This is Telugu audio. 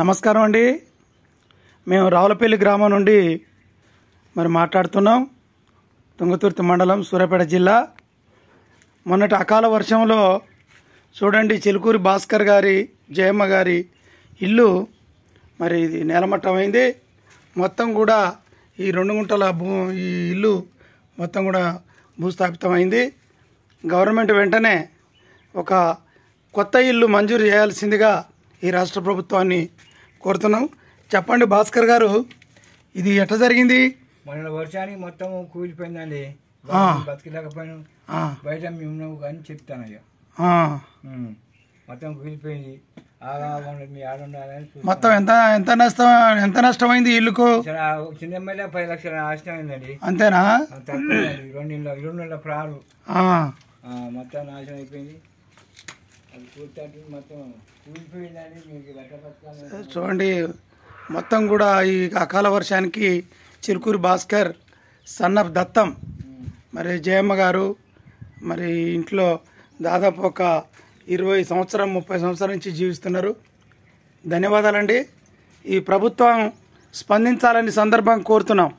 నమస్కారం అండి మేము రావులపల్లి గ్రామం నుండి మరి మాట్లాడుతున్నాం తుంగతుర్తి మండలం సూర్యాపేట జిల్లా మొన్నటి అకాల వర్షంలో చూడండి చిలుకూరి భాస్కర్ గారి జయమ్మ గారి ఇల్లు మరి ఇది నేలమట్టమైంది మొత్తం కూడా ఈ రెండు గుంటల భూ ఈ ఇల్లు మొత్తం కూడా భూస్థాపితమైంది గవర్నమెంట్ వెంటనే ఒక కొత్త ఇల్లు మంజూరు చేయాల్సిందిగా ఈ రాష్ట్ర ప్రభుత్వాన్ని కోరుతున్నాం చెప్పండి భాస్కర్ గారు ఇది ఎట్ట జరిగింది మన వర్షానికి మొత్తం కూలిపోయిందండి బతికలేకపోయినా బయట మేము కానీ చెప్తాను మొత్తం కూలిపోయింది మొత్తం ఎంత ఎంత నష్టం ఎంత నష్టమైంది ఇల్లుకు చిన్న ఎమ్మెల్యే పది లక్షల నష్టం అయిందండి అంతేనా రెండు రెండు ప్రారు మొత్తం నాశనం అయిపోయింది చూడండి మొత్తం కూడా ఈ అకాల వర్షానికి చిరుకూరి భాస్కర్ సన్ దత్తం మరి జయమ్మ గారు మరి ఇంట్లో దాదాపు ఒక ఇరవై సంవత్సరం ముప్పై సంవత్సరం నుంచి జీవిస్తున్నారు ధన్యవాదాలండి ఈ ప్రభుత్వం స్పందించాలని సందర్భం కోరుతున్నాం